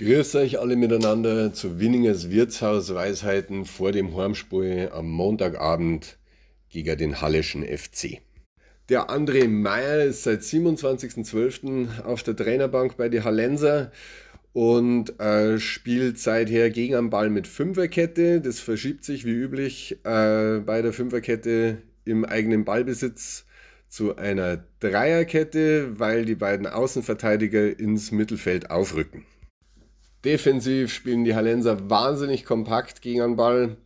Grüß euch alle miteinander zu Winningers Wirtshaus Weisheiten vor dem Hormspur am Montagabend gegen den Halleschen FC. Der André Meyer ist seit 27.12. auf der Trainerbank bei die Hallenser und äh, spielt seither gegen am Ball mit Fünferkette. Das verschiebt sich wie üblich äh, bei der Fünferkette im eigenen Ballbesitz zu einer Dreierkette, weil die beiden Außenverteidiger ins Mittelfeld aufrücken. Defensiv spielen die Hallenser wahnsinnig kompakt gegen den Ball.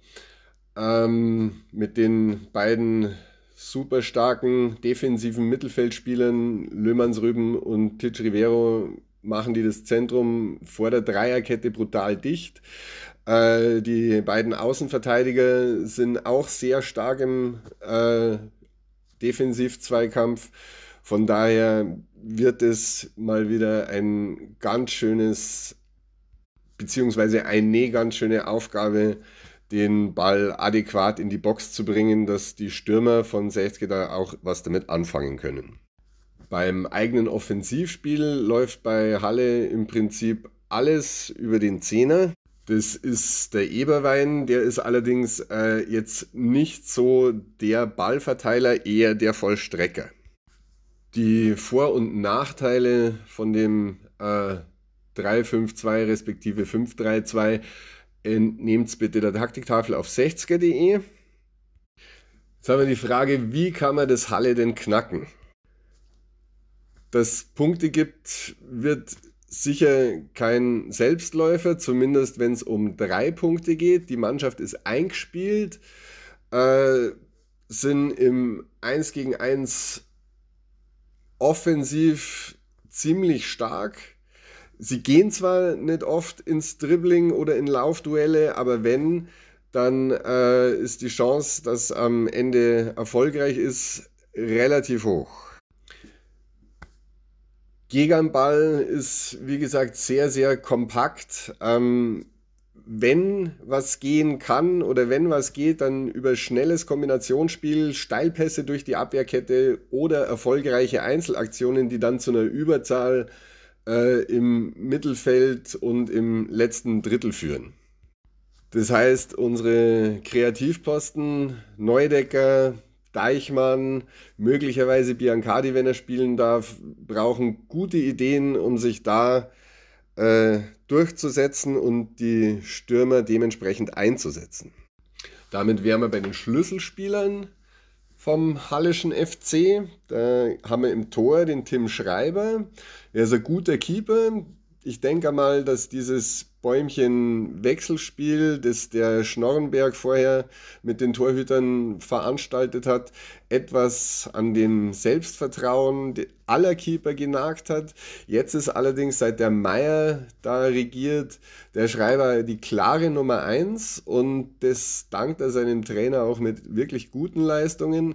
Ähm, mit den beiden super starken defensiven Mittelfeldspielern Löhmannsrüben und Titsch Rivero machen die das Zentrum vor der Dreierkette brutal dicht. Äh, die beiden Außenverteidiger sind auch sehr stark im äh, Defensiv-Zweikampf. Von daher wird es mal wieder ein ganz schönes beziehungsweise eine ganz schöne Aufgabe, den Ball adäquat in die Box zu bringen, dass die Stürmer von 60 da auch was damit anfangen können. Beim eigenen Offensivspiel läuft bei Halle im Prinzip alles über den Zehner. Das ist der Eberwein, der ist allerdings äh, jetzt nicht so der Ballverteiler, eher der Vollstrecker. Die Vor- und Nachteile von dem äh, 3-5-2 respektive 5-3-2. Äh, Nehmt bitte der Taktiktafel auf 60er.de. Jetzt haben wir die Frage, wie kann man das Halle denn knacken? Dass Punkte gibt, wird sicher kein Selbstläufer, zumindest wenn es um drei Punkte geht. Die Mannschaft ist eingespielt, äh, sind im 1 gegen 1 offensiv ziemlich stark sie gehen zwar nicht oft ins Dribbling oder in Laufduelle, aber wenn, dann äh, ist die Chance, dass am Ende erfolgreich ist, relativ hoch. Gegen ist, wie gesagt, sehr, sehr kompakt. Ähm, wenn was gehen kann oder wenn was geht, dann über schnelles Kombinationsspiel, Steilpässe durch die Abwehrkette oder erfolgreiche Einzelaktionen, die dann zu einer Überzahl äh, äh, im Mittelfeld und im letzten Drittel führen. Das heißt, unsere Kreativposten, Neudecker, Deichmann, möglicherweise Biancardi, wenn er spielen darf, brauchen gute Ideen, um sich da äh, durchzusetzen und die Stürmer dementsprechend einzusetzen. Damit wären wir bei den Schlüsselspielern vom Hallischen FC. Da haben wir im Tor den Tim Schreiber. Er ist ein guter Keeper, ich denke mal, dass dieses Bäumchen-Wechselspiel, das der Schnorrenberg vorher mit den Torhütern veranstaltet hat, etwas an dem Selbstvertrauen aller Keeper genagt hat. Jetzt ist allerdings, seit der Meier da regiert, der Schreiber die klare Nummer eins und das dankt er seinem Trainer auch mit wirklich guten Leistungen.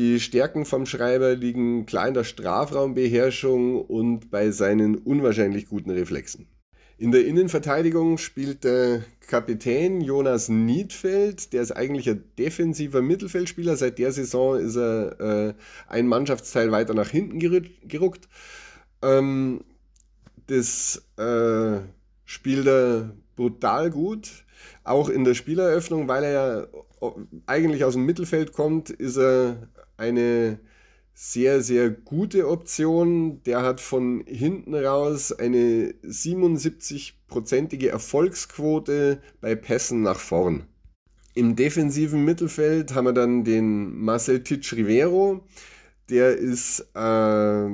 Die Stärken vom Schreiber liegen klar in der Strafraumbeherrschung und bei seinen unwahrscheinlich guten Reflexen. In der Innenverteidigung spielt der Kapitän Jonas Niedfeld, der ist eigentlich ein defensiver Mittelfeldspieler. Seit der Saison ist er äh, ein Mannschaftsteil weiter nach hinten geruckt. Ähm, das äh, spielt er brutal gut, auch in der Spieleröffnung, weil er ja eigentlich aus dem Mittelfeld kommt, ist er eine sehr, sehr gute Option. Der hat von hinten raus eine 77-prozentige Erfolgsquote bei Pässen nach vorn. Im defensiven Mittelfeld haben wir dann den Marcel Titsch Rivero. Der ist äh,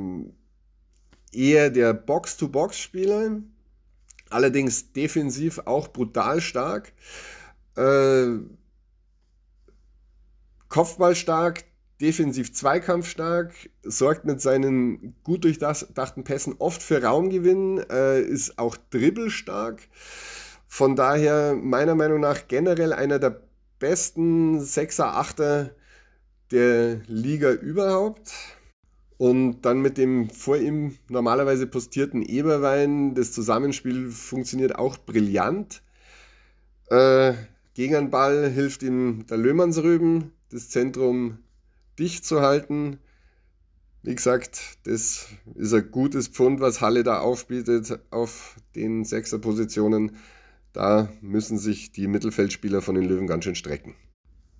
eher der Box-to-Box-Spieler, allerdings defensiv auch brutal stark. Äh, Kopfball stark, defensiv zweikampfstark, sorgt mit seinen gut durchdachten Pässen oft für Raumgewinn, äh, ist auch dribbelstark. Von daher meiner Meinung nach generell einer der besten 6er, 8er der Liga überhaupt. Und dann mit dem vor ihm normalerweise postierten Eberwein, das Zusammenspiel funktioniert auch brillant. Äh, gegen den Ball hilft ihm der Löhmannsrüben, das Zentrum dicht zu halten. Wie gesagt, das ist ein gutes Pfund, was Halle da aufbietet auf den Sechserpositionen. Da müssen sich die Mittelfeldspieler von den Löwen ganz schön strecken.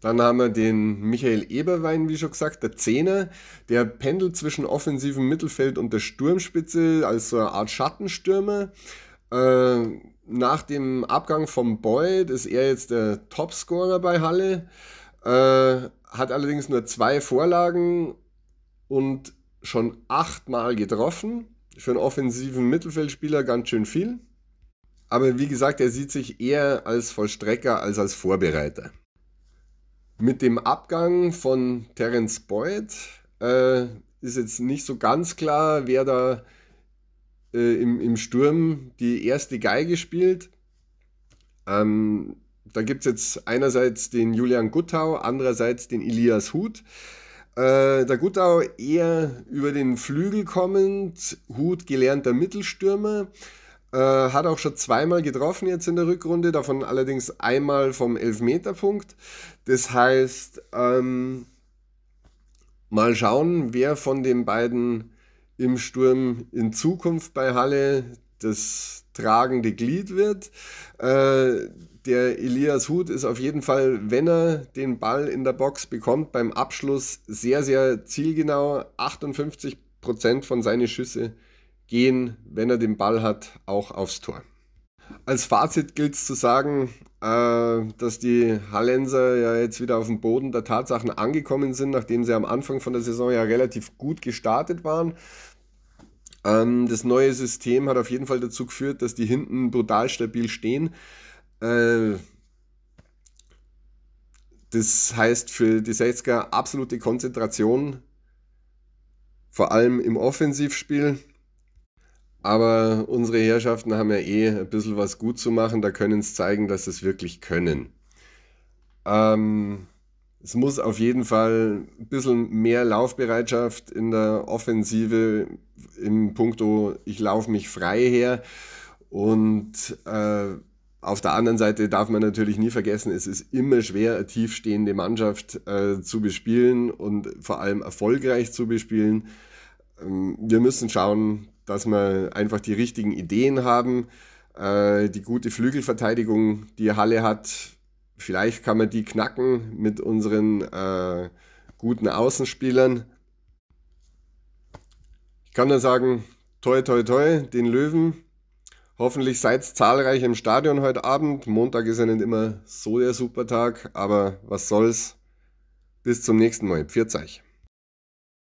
Dann haben wir den Michael Eberwein, wie schon gesagt, der Zehner. Der pendelt zwischen offensivem Mittelfeld und der Sturmspitze als so eine Art Schattenstürmer. Äh, nach dem Abgang vom Boyd ist er jetzt der Topscorer bei Halle. Äh, hat allerdings nur zwei Vorlagen und schon achtmal getroffen. Für einen offensiven Mittelfeldspieler ganz schön viel. Aber wie gesagt, er sieht sich eher als Vollstrecker als als Vorbereiter. Mit dem Abgang von Terence Boyd äh, ist jetzt nicht so ganz klar, wer da äh, im, im Sturm die erste Geige spielt. Ähm, da gibt es jetzt einerseits den Julian Guttau, andererseits den Elias Huth. Äh, der Guttau eher über den Flügel kommend, Huth gelernter Mittelstürmer. Äh, hat auch schon zweimal getroffen jetzt in der Rückrunde, davon allerdings einmal vom Elfmeterpunkt. Das heißt, ähm, mal schauen, wer von den beiden im Sturm in Zukunft bei Halle das tragende Glied wird. Äh, der Elias Hut ist auf jeden Fall, wenn er den Ball in der Box bekommt, beim Abschluss sehr, sehr zielgenau. 58 Prozent von seinen Schüsse gehen, wenn er den Ball hat, auch aufs Tor. Als Fazit gilt es zu sagen, äh, dass die Hallenser ja jetzt wieder auf dem Boden der Tatsachen angekommen sind, nachdem sie am Anfang von der Saison ja relativ gut gestartet waren. Ähm, das neue System hat auf jeden Fall dazu geführt, dass die hinten brutal stabil stehen. Äh, das heißt für die 60er absolute Konzentration, vor allem im Offensivspiel. Aber unsere Herrschaften haben ja eh ein bisschen was gut zu machen, da können es zeigen, dass sie es wirklich können. Ähm, es muss auf jeden Fall ein bisschen mehr Laufbereitschaft in der Offensive im Punkto, ich laufe mich frei her und äh, auf der anderen Seite darf man natürlich nie vergessen, es ist immer schwer, eine tiefstehende Mannschaft äh, zu bespielen und vor allem erfolgreich zu bespielen. Ähm, wir müssen schauen, dass wir einfach die richtigen Ideen haben. Äh, die gute Flügelverteidigung, die Halle hat, vielleicht kann man die knacken mit unseren äh, guten Außenspielern. Ich kann nur sagen, toi, toi, toi, den Löwen Hoffentlich seid zahlreich im Stadion heute Abend. Montag ist ja nicht immer so der Supertag, aber was soll's. Bis zum nächsten Mal. Pfiat euch.